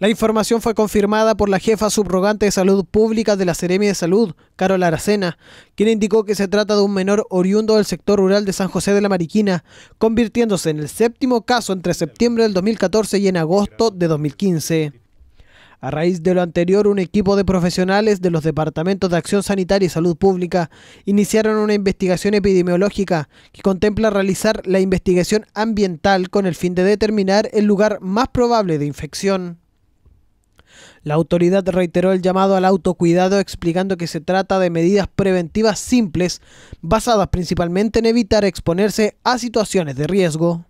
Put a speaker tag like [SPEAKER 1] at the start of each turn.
[SPEAKER 1] La información fue confirmada por la jefa subrogante de salud pública de la Seremia de Salud, Carol Aracena, quien indicó que se trata de un menor oriundo del sector rural de San José de la Mariquina, convirtiéndose en el séptimo caso entre septiembre del 2014 y en agosto de 2015. A raíz de lo anterior, un equipo de profesionales de los Departamentos de Acción Sanitaria y Salud Pública iniciaron una investigación epidemiológica que contempla realizar la investigación ambiental con el fin de determinar el lugar más probable de infección. La autoridad reiteró el llamado al autocuidado explicando que se trata de medidas preventivas simples, basadas principalmente en evitar exponerse a situaciones de riesgo.